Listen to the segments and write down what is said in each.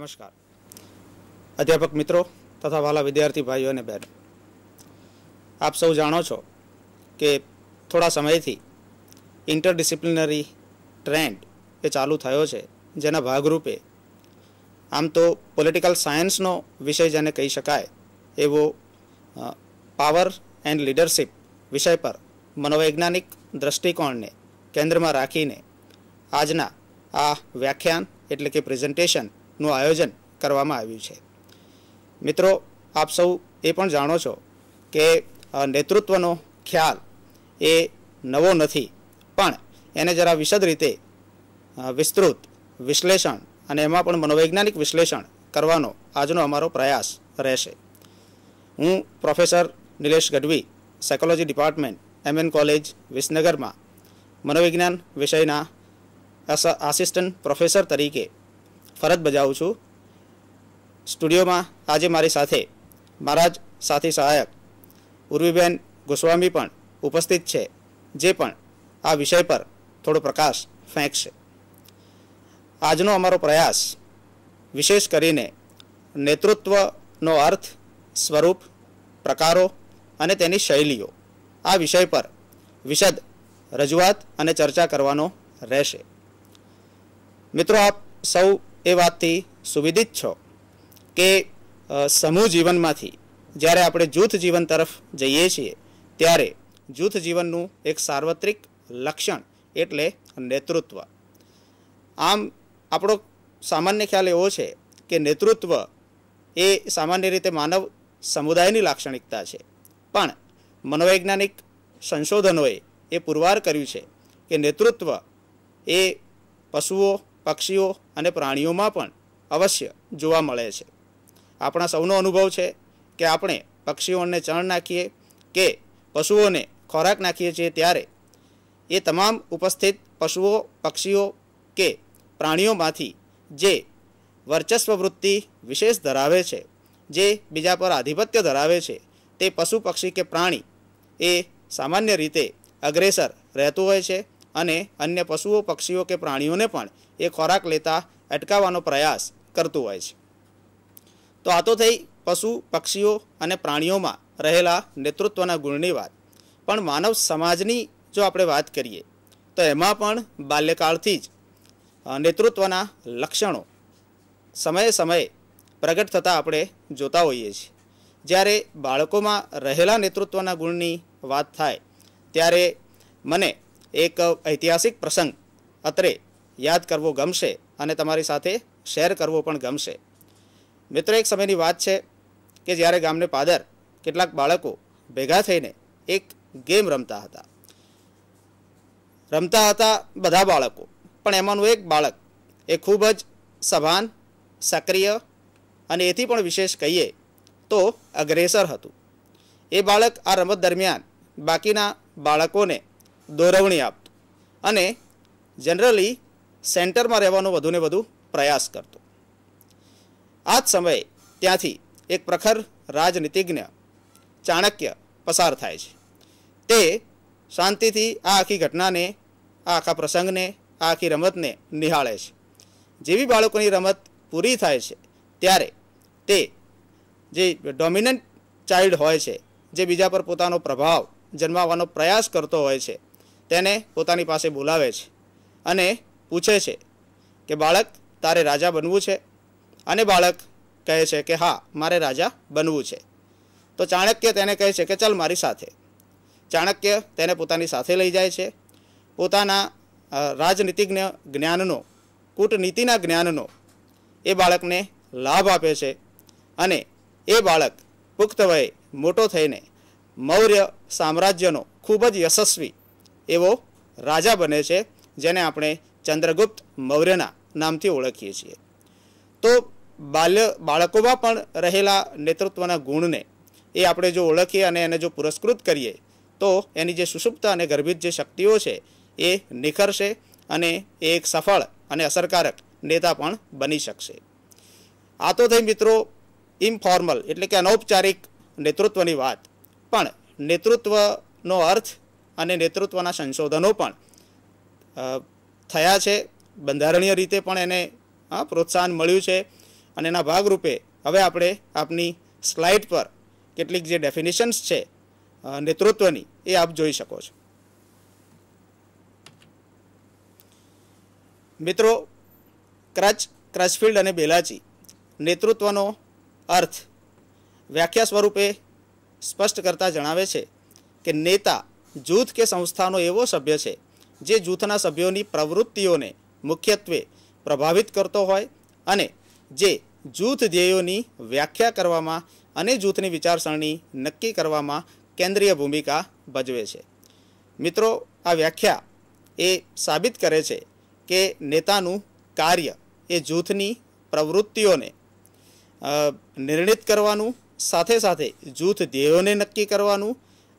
નમસ્કાર અધ્યાપક મિત્રો તથા વાલા વિદ્યાર્થી ભાઈઓ અને બહેનો આપ સૌ જાણો છો કે થોડા સમયથી ઇન્ટરડિસિપ્લિનરી ટ્રેન્ડ એ ચાલુ થયો છે જેના ભાગરૂપે આમ તો પોલિટિકલ સાયન્સનો વિષય જેને કહી શકાય એવો પાવર એન્ડ લીડરશિપ વિષય પર મનોવૈજ્ઞાનિક દ્રષ્ટિકોણને કેન્દ્રમાં રાખીને આજના આ વ્યાખ્યાન એટલે કે પ્રેઝન્ટેશન નું આયોજન કરવામાં આવ્યું છે મિત્રો આપ સૌ એ પણ જાણો છો કે નેતૃત્વનો ખ્યાલ એ નવો નથી પણ એને જરા વિશદ રીતે વિસ્તૃત વિશ્લેષણ અને એમાં પણ મનોવૈજ્ઞાનિક વિશ્લેષણ કરવાનો આજનો અમારો પ્રયાસ રહેશે હું professor Nilesh Gadhvi psychology department MN college વિસનગરમાં મનોવિજ્ઞાન વિષયના આસિસ્ટન્ટ પ્રોફેસર તરીકે ફરજ બજાવું છું સ્ટુડિયોમાં આજે મારી સાથે મારા જ સાથી સહાયક ઉર્વીબેન ગોસ્વામી પણ ઉપસ્થિત છે જે પણ આ વિષય પર થોડો પ્રકાશ ફેંકશે આજનો અમારો પ્રયાસ વિશેષ કરીને નેતૃત્વનો અર્થ સ્વરૂપ પ્રકારો અને તેની શૈલીઓ આ વિષય પર વિશદ રજૂઆત અને ચર્ચા કરવાનો રહેશે મિત્રો આપ સૌ એ વાતથી સુવિદિત છો કે સમૂહ જીવનમાંથી જ્યારે આપણે જૂથ જીવન તરફ જઈએ છીએ ત્યારે જૂથ જીવનનું એક સાર્વત્રિક લક્ષણ એટલે નેતૃત્વ આમ આપણો સામાન્ય ખ્યાલ એવો છે કે નેતૃત્વ એ સામાન્ય રીતે માનવ સમુદાયની લાક્ષણિકતા છે પણ મનોવૈજ્ઞાનિક સંશોધનોએ એ પુરવાર કર્યું છે કે નેતૃત્વ એ પશુઓ પક્ષીઓ અને પ્રાણીઓમાં પણ અવશ્ય જોવા મળે છે આપણા સૌનો અનુભવ છે કે આપણે પક્ષીઓને ચણ નાખીએ કે પશુઓને ખોરાક નાખીએ છીએ ત્યારે એ તમામ ઉપસ્થિત પશુઓ પક્ષીઓ કે પ્રાણીઓમાંથી જે વર્ચસ્વ વૃત્તિ વિશેષ ધરાવે છે જે બીજા પર આધિપત્ય ધરાવે છે તે પશુ પક્ષી કે પ્રાણી એ સામાન્ય રીતે અગ્રેસર રહેતું હોય છે અને અન્ય પશુઓ પક્ષીઓ કે પ્રાણીઓને પણ એ ખોરાક લેતા અટકાવવાનો પ્રયાસ કરતું હોય છે તો આ તો થઈ પશુ પક્ષીઓ અને પ્રાણીઓમાં રહેલા નેતૃત્વના ગુણની વાત પણ માનવ સમાજની જો આપણે વાત કરીએ તો એમાં પણ બાલ્યકાળથી જ નેતૃત્વના લક્ષણો સમયે સમયે પ્રગટ થતાં આપણે જોતા હોઈએ છીએ જ્યારે બાળકોમાં રહેલા નેતૃત્વના ગુણની વાત થાય ત્યારે મને એક ઐતિહાસિક પ્રસંગ અત્રે યાદ કરવો ગમશે અને તમારી સાથે શેર કરવો પણ ગમશે મિત્રો એક સમયની વાત છે કે જ્યારે ગામને પાદર કેટલાક બાળકો ભેગા થઈને એક ગેમ રમતા હતા રમતા હતા બધા બાળકો પણ એમાંનું એક બાળક એ ખૂબ જ સભાન સક્રિય અને એથી પણ વિશેષ કહીએ તો અગ્રેસર હતું એ બાળક આ રમત દરમિયાન બાકીના બાળકોને દોરવણી આપતો અને જનરલી સેન્ટરમાં રહેવાનો વધુને વધુ પ્રયાસ કરતો આ જ સમયે ત્યાંથી એક પ્રખર રાજનીતિજ્ઞ ચાણક્ય પસાર થાય છે તે શાંતિથી આ આખી ઘટનાને આ આખા પ્રસંગને આ આખી રમતને નિહાળે છે જેવી બાળકોની રમત પૂરી થાય છે ત્યારે તે જે ડોમિનન્ટ ચાઇલ્ડ હોય છે જે બીજા પર પોતાનો પ્રભાવ જન્માવવાનો પ્રયાસ કરતો હોય છે તેને પોતાની પાસે બોલાવે છે અને પૂછે છે કે બાળક તારે રાજા બનવું છે અને બાળક કહે છે કે હા મારે રાજા બનવું છે તો ચાણક્ય તેને કહે છે કે ચાલ મારી સાથે ચાણક્ય તેને પોતાની સાથે લઈ જાય છે પોતાના રાજનીતિજ્ઞ જ્ઞાનનો કૂટનીતિના જ્ઞાનનો એ બાળકને લાભ આપે છે અને એ બાળક પુખ્ત વયે મોટો થઈને મૌર્ય સામ્રાજ્યનો ખૂબ જ યશસ્વી એવો રાજા બને છે જેને આપણે ચંદ્રગુપ્ત મૌર્યના નામથી ઓળખીએ છીએ તો બાલ્ય બાળકોમાં પણ રહેલા નેતૃત્વના ગુણને એ આપણે જો ઓળખીએ અને એને જો પુરસ્કૃત કરીએ તો એની જે સુષુપ્ત અને ગર્ભિત જે શક્તિઓ છે એ નિખરશે અને એ એક સફળ અને અસરકારક નેતા પણ બની શકશે આ તો થઈ મિત્રો ઇન્ફોર્મલ એટલે કે અનૌપચારિક નેતૃત્વની વાત પણ નેતૃત્વનો અર્થ અને નેતૃત્વના સંશોધનો પણ થયા છે બંધારણીય રીતે પણ એને પ્રોત્સાહન મળ્યું છે અને એના ભાગરૂપે હવે આપણે આપની સ્લાઇડ પર કેટલીક જે ડેફિનેશન્સ છે નેતૃત્વની એ આપ જોઈ શકો છો મિત્રો ક્રચ ક્રચફિલ્ડ અને બેલાચી નેતૃત્વનો અર્થ વ્યાખ્યા સ્વરૂપે સ્પષ્ટ કરતા જણાવે છે કે નેતા જૂથ કે સંસ્થાનો એવો સભ્ય છે જે જૂથના સભ્યોની પ્રવૃત્તિઓને મુખ્યત્વે પ્રભાવિત કરતો હોય અને જે જૂથ ધ્યેયોની વ્યાખ્યા કરવામાં અને જૂથની વિચારસરણી નક્કી કરવામાં કેન્દ્રીય ભૂમિકા ભજવે છે મિત્રો આ વ્યાખ્યા એ સાબિત કરે છે કે નેતાનું કાર્ય એ જૂથની પ્રવૃત્તિઓને નિર્ણિત કરવાનું સાથે સાથે જૂથ ધ્યેયોને નક્કી કરવાનું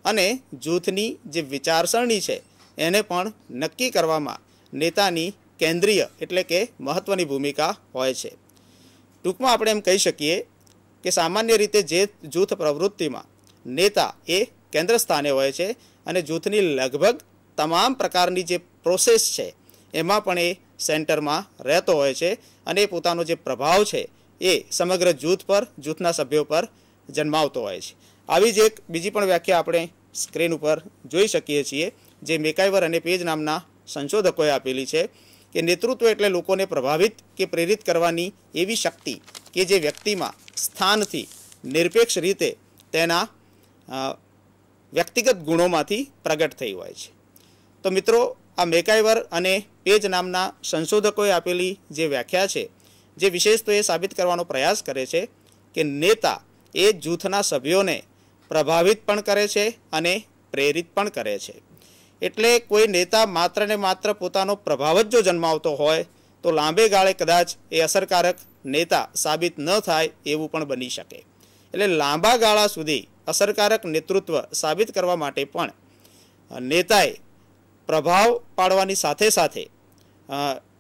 અને જૂથની જે વિચારસરણી છે એને પણ નક્કી કરવામાં નેતાની કેન્દ્રીય એટલે કે મહત્ત્વની ભૂમિકા હોય છે ટૂંકમાં આપણે એમ કહી શકીએ કે સામાન્ય રીતે જે જૂથ પ્રવૃત્તિમાં નેતા એ કેન્દ્ર સ્થાને હોય છે અને જૂથની લગભગ તમામ પ્રકારની જે પ્રોસેસ છે એમાં પણ એ સેન્ટરમાં રહેતો હોય છે અને એ પોતાનો જે પ્રભાવ છે એ સમગ્ર જૂથ પર જૂથના સભ્યો પર જન્માવતો હોય છે આવી જ એક બીજી પણ વ્યાખ્યા આપણે સ્ક્રીન ઉપર જોઈ શકીએ છીએ જે મેકાઈવર અને પેજ નામના સંશોધકોએ આપેલી છે કે નેતૃત્વ એટલે લોકોને પ્રભાવિત કે પ્રેરિત કરવાની એવી શક્તિ કે જે વ્યક્તિમાં સ્થાનથી નિરપેક્ષ રીતે તેના વ્યક્તિગત ગુણોમાંથી પ્રગટ થઈ હોય છે તો મિત્રો આ મેકાઈવર અને પેજ નામના સંશોધકોએ આપેલી જે વ્યાખ્યા છે જે વિશેષ તો એ સાબિત કરવાનો પ્રયાસ કરે છે કે નેતા એ જૂથના સભ્યોને પ્રભાવિત પણ કરે છે અને પ્રેરિત પણ કરે છે એટલે કોઈ નેતા માત્ર ને માત્ર પોતાનો પ્રભાવ જ જો જન્માવતો હોય તો લાંબે ગાળે કદાચ એ અસરકારક નેતા સાબિત ન થાય એવું પણ બની શકે એટલે લાંબા ગાળા સુધી અસરકારક નેતૃત્વ સાબિત કરવા માટે પણ નેતાએ પ્રભાવ પાડવાની સાથે સાથે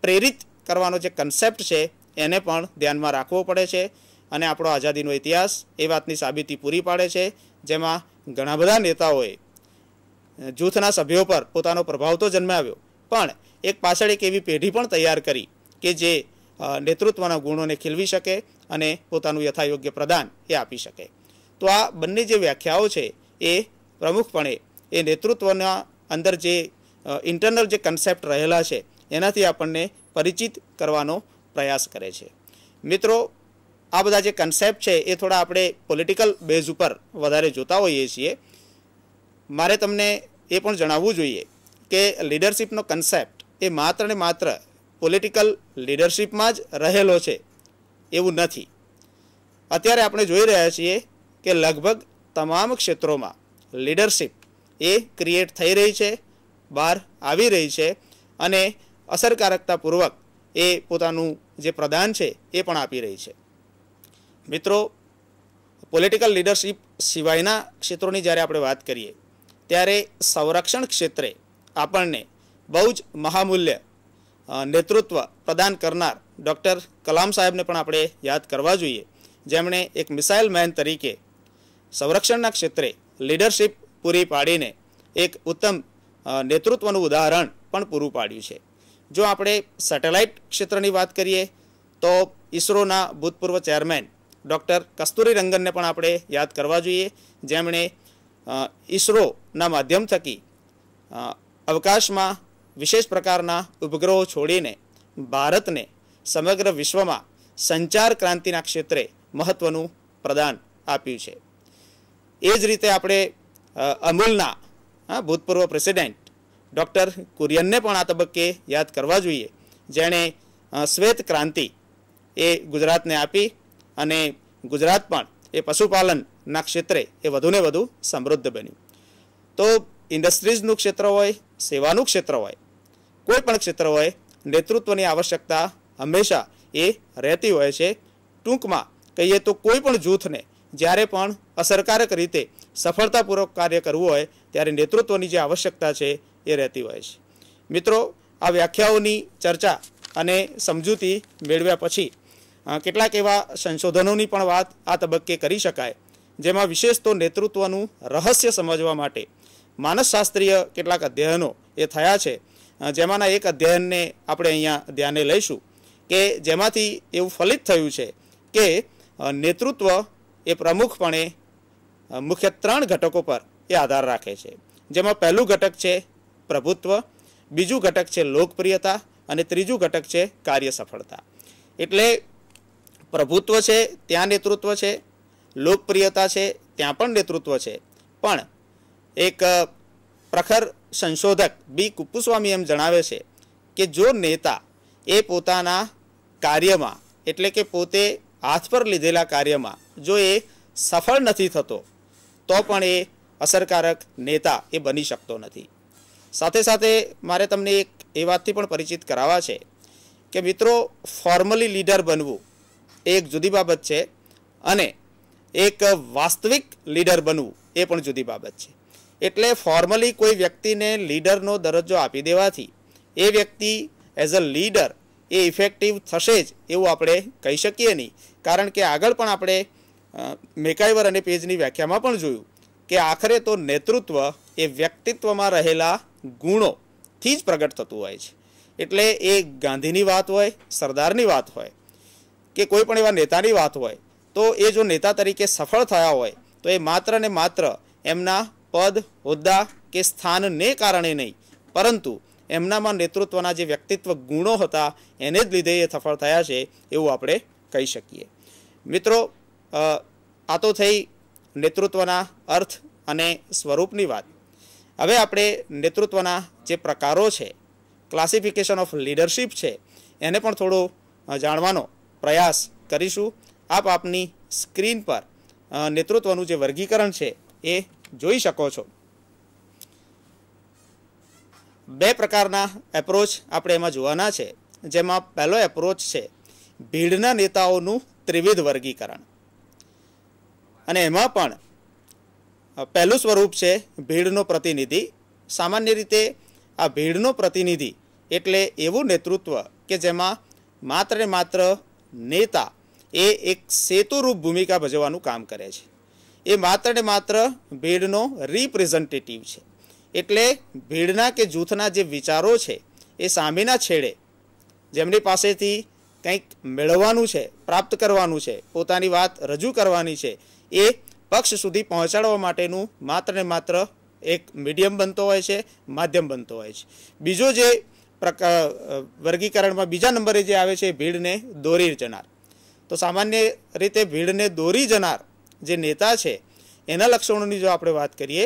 પ્રેરિત કરવાનો જે કન્સેપ્ટ છે એને પણ ધ્યાનમાં રાખવો પડે છે અને આપણો આઝાદીનો ઇતિહાસ એ વાતની સાબિતી પૂરી પાડે છે જેમાં ઘણા બધા નેતાઓએ જૂથના સભ્યો પર પોતાનો પ્રભાવ તો જન્માવ્યો પણ એક પાછળ એક એવી પેઢી પણ તૈયાર કરી કે જે નેતૃત્વના ગુણોને ખીલવી શકે અને પોતાનું યથાયોગ્ય પ્રદાન એ આપી શકે તો આ બંને જે વ્યાખ્યાઓ છે એ પ્રમુખપણે એ નેતૃત્વના અંદર જે ઇન્ટરનલ જે કન્સેપ્ટ રહેલા છે એનાથી આપણને પરિચિત કરવાનો પ્રયાસ કરે છે મિત્રો આ બધા જે કન્સેપ્ટ છે એ થોડા આપણે પોલિટિકલ બેઝ ઉપર વધારે જોતા હોઈએ છીએ મારે તમને એ પણ જણાવવું જોઈએ કે લીડરશિપનો કન્સેપ્ટ એ માત્ર ને માત્ર પોલિટિકલ લીડરશિપમાં જ રહેલો છે એવું નથી અત્યારે આપણે જોઈ રહ્યા છીએ કે લગભગ તમામ ક્ષેત્રોમાં લીડરશિપ એ ક્રિએટ થઈ રહી છે બહાર આવી રહી છે અને અસરકારકતાપૂર્વક એ પોતાનું જે પ્રદાન છે એ પણ આપી રહી છે મિત્રો પોલિટિકલ લીડરશીપ સિવાયના ક્ષેત્રોની જ્યારે આપણે વાત કરીએ ત્યારે સંરક્ષણ ક્ષેત્રે આપણને બહુ જ મહામૂલ્ય નેતૃત્વ પ્રદાન કરનાર ડૉક્ટર કલામ સાહેબને પણ આપણે યાદ કરવા જોઈએ જેમણે એક મિસાઇલ મેન તરીકે સંરક્ષણના ક્ષેત્રે લીડરશિપ પૂરી પાડીને એક ઉત્તમ નેતૃત્વનું ઉદાહરણ પણ પૂરું પાડ્યું છે જો આપણે સેટેલાઇટ ક્ષેત્રની વાત કરીએ તો ઇસરોના ભૂતપૂર્વ ચેરમેન ડૉક્ટર કસ્તુરી રંગનને પણ આપણે યાદ કરવા જોઈએ જેમણે ઈસરોના માધ્યમ થકી અવકાશમાં વિશેષ પ્રકારના ઉપગ્રહો છોડીને ભારતને સમગ્ર વિશ્વમાં સંચાર ક્રાંતિના ક્ષેત્રે મહત્ત્વનું પ્રદાન આપ્યું છે એ જ રીતે આપણે અમૂલના ભૂતપૂર્વ પ્રેસિડેન્ટ ડૉક્ટર કુરિયનને પણ આ તબક્કે યાદ કરવા જોઈએ જેણે શ્વેત ક્રાંતિ એ ગુજરાતને આપી અને ગુજરાત પણ એ પશુપાલનના ક્ષેત્રે એ વધુને વધુ સમૃદ્ધ બન્યું તો ઇન્ડસ્ટ્રીઝનું ક્ષેત્ર હોય સેવાનું ક્ષેત્ર હોય કોઈ પણ ક્ષેત્ર હોય નેતૃત્વની આવશ્યકતા હંમેશા એ રહેતી હોય છે ટૂંકમાં કહીએ તો કોઈ પણ જૂથને જ્યારે પણ અસરકારક રીતે સફળતાપૂર્વક કાર્ય કરવું હોય ત્યારે નેતૃત્વની જે આવશ્યકતા છે એ રહેતી હોય છે મિત્રો આ વ્યાખ્યાઓની ચર્ચા અને સમજૂતી મેળવ્યા પછી કેટલાક એવા સંશોધનોની પણ વાત આ તબક્કે કરી શકાય જેમાં વિશેષ તો નેતૃત્વનું રહસ્ય સમજવા માટે માનસશાસ્ત્રીય કેટલાક અધ્યયનો એ થયા છે જેમાંના એક અધ્યયનને આપણે અહીંયા ધ્યાને લઈશું કે જેમાંથી એવું ફલિત થયું છે કે નેતૃત્વ એ પ્રમુખપણે મુખ્ય ત્રણ ઘટકો પર એ આધાર રાખે છે જેમાં પહેલું ઘટક છે પ્રભુત્વ બીજું ઘટક છે લોકપ્રિયતા અને ત્રીજું ઘટક છે કાર્ય સફળતા એટલે પ્રભુત્વ છે ત્યાં નેતૃત્વ છે લોકપ્રિયતા છે ત્યાં પણ નેતૃત્વ છે પણ એક પ્રખર સંશોધક બી કુપ્પુસ્વામી એમ જણાવે છે કે જો નેતા એ પોતાના કાર્યમાં એટલે કે પોતે હાથ પર લીધેલા કાર્યમાં જો એ સફળ નથી થતો તો પણ એ અસરકારક નેતા એ બની શકતો નથી સાથે સાથે મારે તમને એક એ વાતથી પણ પરિચિત કરાવવા છે કે મિત્રો ફોર્મલી લીડર બનવું એ એક જુદી બાબત છે અને એક વાસ્તવિક લીડર બનવું એ પણ જુદી બાબત છે એટલે ફોર્મલી કોઈ વ્યક્તિને લીડરનો દરજ્જો આપી દેવાથી એ વ્યક્તિ એઝ અ લીડર એ ઇફેક્ટિવ થશે જ એવું આપણે કહી શકીએ નહીં કારણ કે આગળ પણ આપણે મેકાઈવર અને પેજની વ્યાખ્યામાં પણ જોયું કે આખરે તો નેતૃત્વ એ વ્યક્તિત્વમાં રહેલા ગુણોથી જ પ્રગટ થતું હોય છે એટલે એ ગાંધીની વાત હોય સરદારની વાત હોય કે કોઈ પણ એવા નેતાની વાત હોય તો એ જો નેતા તરીકે સફળ થયા હોય તો એ માત્ર ને માત્ર એમના પદ હોદ્દા કે સ્થાનને કારણે નહીં પરંતુ એમનામાં નેતૃત્વના જે વ્યક્તિત્વ ગુણો હતા એને જ લીધે એ સફળ થયા છે એવું આપણે કહી શકીએ મિત્રો આ તો થઈ નેતૃત્વના અર્થ અને સ્વરૂપની વાત હવે આપણે નેતૃત્વના જે પ્રકારો છે ક્લાસિફિકેશન ઓફ લીડરશીપ છે એને પણ થોડું જાણવાનો પ્રયાસ કરીશું આપ આપની સ્ક્રીન પર નેતૃત્વનું જે વર્ગીકરણ છે એ જોઈ શકો છો બે પ્રકારના એપ્રોચ આપણે એમાં જોવાના છે જેમાં પહેલો એપ્રોચ છે ભીડના નેતાઓનું ત્રિવિધ વર્ગીકરણ અને એમાં પણ પહેલું સ્વરૂપ છે ભીડનો પ્રતિનિધિ સામાન્ય રીતે આ ભીડનો પ્રતિનિધિ એટલે એવું નેતૃત્વ કે જેમાં માત્ર ને માત્ર નેતા એ એક સેતુરૂપ ભૂમિકા ભજવવાનું કામ કરે છે એ માત્ર ને માત્ર ભીડનો રિપ્રેઝન્ટેટિવ છે એટલે ભીડના કે જૂથના જે વિચારો છે એ સામેના છેડે જેમની પાસેથી કંઈક મેળવવાનું છે પ્રાપ્ત કરવાનું છે પોતાની વાત રજૂ કરવાની છે એ પક્ષ સુધી પહોંચાડવા માટેનું માત્ર ને માત્ર એક મીડિયમ બનતો હોય છે માધ્યમ બનતો હોય છે બીજો જે પ્રકાર વર્ગીકરણમાં બીજા નંબરે જે આવે છે ભીડને દોરી જનાર તો સામાન્ય રીતે ભીડને દોરી જનાર જે નેતા છે એના લક્ષણોની જો આપણે વાત કરીએ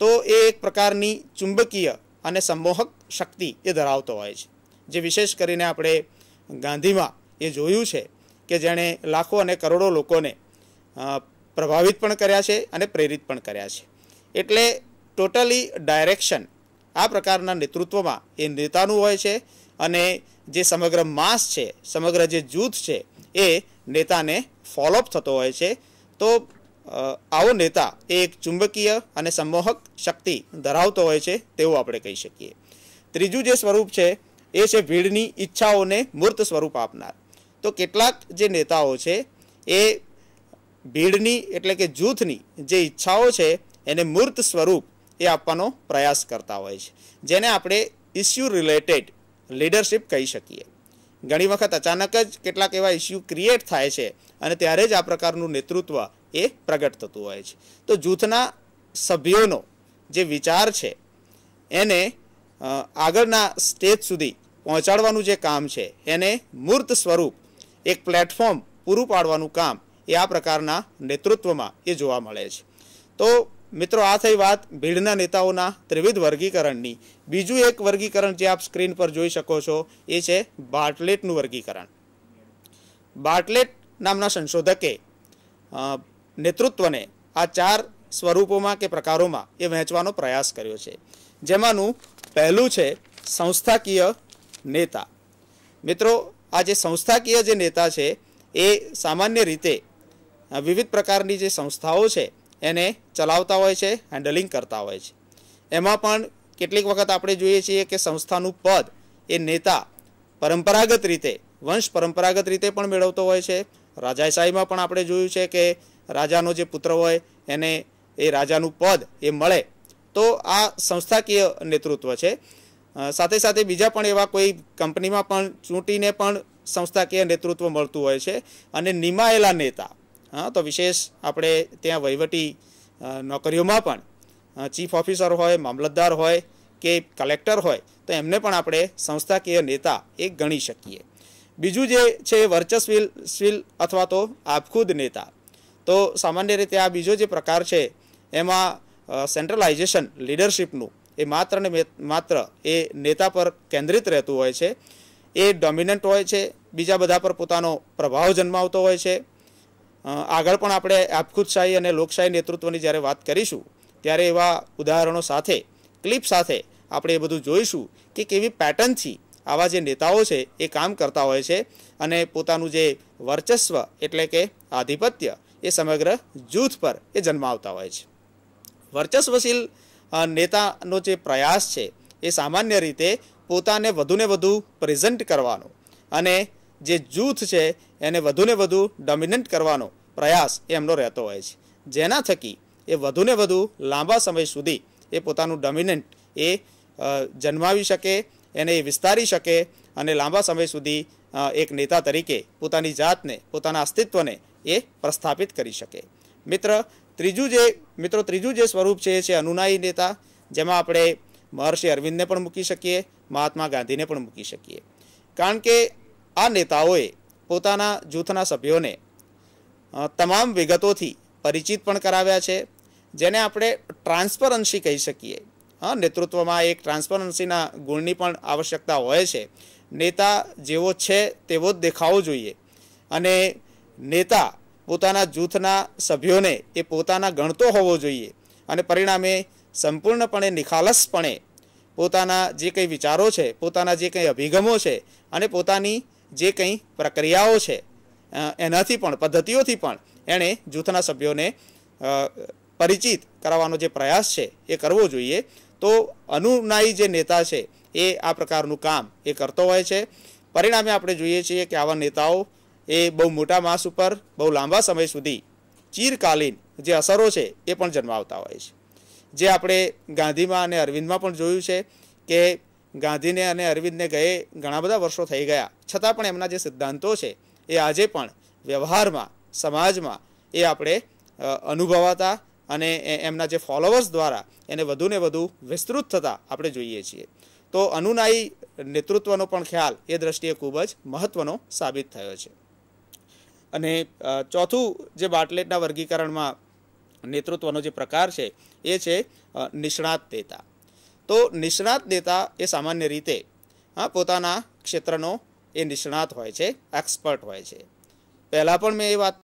તો એ એક પ્રકારની ચુંબકીય અને સંમોહક શક્તિ એ ધરાવતો હોય છે જે વિશેષ કરીને આપણે ગાંધીમાં એ જોયું છે કે જેણે લાખો અને કરોડો લોકોને પ્રભાવિત પણ કર્યા છે અને પ્રેરિત પણ કર્યા છે એટલે ટોટલી ડાયરેક્શન આ પ્રકારના નેતૃત્વમાં એ નેતાનું હોય છે અને જે સમગ્ર માસ છે સમગ્ર જે જૂથ છે એ નેતાને ફોલોઅપ થતો હોય છે તો આવો નેતા એ એક ચુંબકીય અને સંમોહક શક્તિ ધરાવતો હોય છે તેવું આપણે કહી શકીએ ત્રીજું જે સ્વરૂપ છે એ છે ભીડની ઈચ્છાઓને મૂર્ત સ્વરૂપ આપનાર તો કેટલાક જે નેતાઓ છે એ ભીડની એટલે કે જૂથની જે ઈચ્છાઓ છે એને મૂર્ત સ્વરૂપ એ આપવાનો પ્રયાસ કરતા હોય છે જેને આપણે ઇસ્યુ રિલેટેડ લીડરશિપ કહી શકીએ ઘણી વખત અચાનક જ કેટલાક એવા ઇસ્યુ ક્રિએટ થાય છે અને ત્યારે જ આ પ્રકારનું નેતૃત્વ એ પ્રગટ થતું હોય છે તો જૂથના સભ્યોનો જે વિચાર છે એને આગળના સ્ટેજ સુધી પહોંચાડવાનું જે કામ છે એને મૂર્ત સ્વરૂપ એક પ્લેટફોર્મ પૂરું પાડવાનું કામ એ આ પ્રકારના નેતૃત્વમાં એ જોવા મળે છે તો મિત્રો આ થઈ વાત ભીડના નેતાઓના ત્રિવિધ વર્ગીકરણની બીજું એક વર્ગીકરણ જે આપ સ્ક્રીન પર જોઈ શકો છો એ છે બાર્ટલેટનું વર્ગીકરણ બાર્ટલેટ નામના સંશોધકે નેતૃત્વને આ ચાર સ્વરૂપોમાં કે પ્રકારોમાં એ વહેંચવાનો પ્રયાસ કર્યો છે જેમાંનું પહેલું છે સંસ્થાકીય નેતા મિત્રો આ જે સંસ્થાકીય જે નેતા છે એ સામાન્ય રીતે વિવિધ પ્રકારની જે સંસ્થાઓ છે એને ચલાવતા હોય છે હેન્ડલિંગ કરતા હોય છે એમાં પણ કેટલીક વખત આપણે જોઈએ છીએ કે સંસ્થાનું પદ એ નેતા પરંપરાગત રીતે વંશ પરંપરાગત રીતે પણ મેળવતો હોય છે રાજાશાહીમાં પણ આપણે જોયું છે કે રાજાનો જે પુત્ર હોય એને એ રાજાનું પદ એ મળે તો આ સંસ્થાકીય નેતૃત્વ છે સાથે સાથે બીજા પણ એવા કોઈ કંપનીમાં પણ ચૂંટીને પણ સંસ્થાકીય નેતૃત્વ મળતું હોય છે અને નિમાયેલા નેતા હા તો વિશેષ આપણે ત્યાં વહીવટી નોકરીઓમાં પણ ચીફ ઓફિસર હોય મામલતદાર હોય કે કલેક્ટર હોય તો એમને પણ આપણે સંસ્થાકીય નેતા એ ગણી શકીએ બીજું જે છે વર્ચસ્વીલ સ્વીલ અથવા તો આપખુદ નેતા તો સામાન્ય રીતે આ બીજો જે પ્રકાર છે એમાં સેન્ટ્રલાઇઝેશન લીડરશીપનું એ માત્ર ને માત્ર એ નેતા પર કેન્દ્રિત રહેતું હોય છે એ ડોમિનન્ટ હોય છે બીજા બધા પર પોતાનો પ્રભાવ જન્માવતો હોય છે આગળ પણ આપણે આપખુદશાહી અને લોકશાહી નેતૃત્વની જ્યારે વાત કરીશું ત્યારે એવા ઉદાહરણો સાથે ક્લિપ સાથે આપણે એ બધું જોઈશું કે કેવી પેટર્નથી આવા જે નેતાઓ છે એ કામ કરતા હોય છે અને પોતાનું જે વર્ચસ્વ એટલે કે આધિપત્ય એ સમગ્ર જૂથ પર એ જન્માવતા હોય છે વર્ચસ્વશીલ નેતાનો જે પ્રયાસ છે એ સામાન્ય રીતે પોતાને વધુને વધુ પ્રેઝન્ટ કરવાનો અને જે જૂથ છે એને વધુને વધુ ડોમિનન્ટ કરવાનો પ્રયાસ એમનો રહેતો હોય છે જેના થકી એ વધુને વધુ લાંબા સમય સુધી એ પોતાનું ડોમિનન્ટ એ જન્માવી શકે એને એ વિસ્તારી શકે અને લાંબા સમય સુધી એક નેતા તરીકે પોતાની જાતને પોતાના અસ્તિત્વને એ પ્રસ્થાપિત કરી શકે મિત્ર ત્રીજું જે મિત્રો ત્રીજું જે સ્વરૂપ છે એ છે અનુનાયી નેતા જેમાં આપણે મહર્ષિ અરવિંદને પણ મૂકી શકીએ મહાત્મા ગાંધીને પણ મૂકી શકીએ કારણ કે આ નેતાઓએ પોતાના જૂથના સભ્યોને તમામ વિગતોથી પરિચિત પણ કરાવ્યા છે જેને આપણે ટ્રાન્સપરન્સી કહી શકીએ હા નેતૃત્વમાં એક ટ્રાન્સપરન્સીના ગુણની પણ આવશ્યકતા હોય છે નેતા જેવો છે તેવો જ દેખાવો જોઈએ અને નેતા પોતાના જૂથના સભ્યોને એ પોતાના ગણતો હોવો જોઈએ અને પરિણામે સંપૂર્ણપણે નિખાલસપણે પોતાના જે કંઈ વિચારો છે પોતાના જે કંઈ અભિગમો છે અને પોતાની જે કંઈ પ્રક્રિયાઓ છે એનાથી પણ પદ્ધતિઓથી પણ એણે જૂથના સભ્યોને પરિચિત કરાવવાનો જે પ્રયાસ છે એ કરવો જોઈએ તો અનુનાયી જે નેતા છે એ આ પ્રકારનું કામ એ કરતો હોય છે પરિણામે આપણે જોઈએ છીએ કે આવા નેતાઓ એ બહુ મોટા માસ ઉપર બહુ લાંબા સમય સુધી ચીરકાલીન જે અસરો છે એ પણ જન્માવતા હોય છે જે આપણે ગાંધીમાં અને અરવિંદમાં પણ જોયું છે કે ગાંધીને અને અરવિંદને ગયે ઘણા બધા વર્ષો થઈ ગયા છતાં પણ એમના જે સિદ્ધાંતો છે એ આજે પણ વ્યવહારમાં સમાજમાં એ આપણે અનુભવાતા અને એમના જે ફોલોઅર્સ દ્વારા એને વધુને વધુ વિસ્તૃત થતાં આપણે જોઈએ છીએ તો અનુનાયી નેતૃત્વનો પણ ખ્યાલ એ દ્રષ્ટિએ ખૂબ જ મહત્ત્વનો સાબિત થયો છે અને ચોથું જે બાટલેટના વર્ગીકરણમાં નેતૃત્વનો જે પ્રકાર છે એ છે નિષ્ણાત નેતા તો નિષ્ણાત નેતા એ સામાન્ય રીતે હા પોતાના ક્ષેત્રનો એ નિષ્ણાત હોય છે એક્સપર્ટ હોય છે પહેલાં પણ મેં એ વાત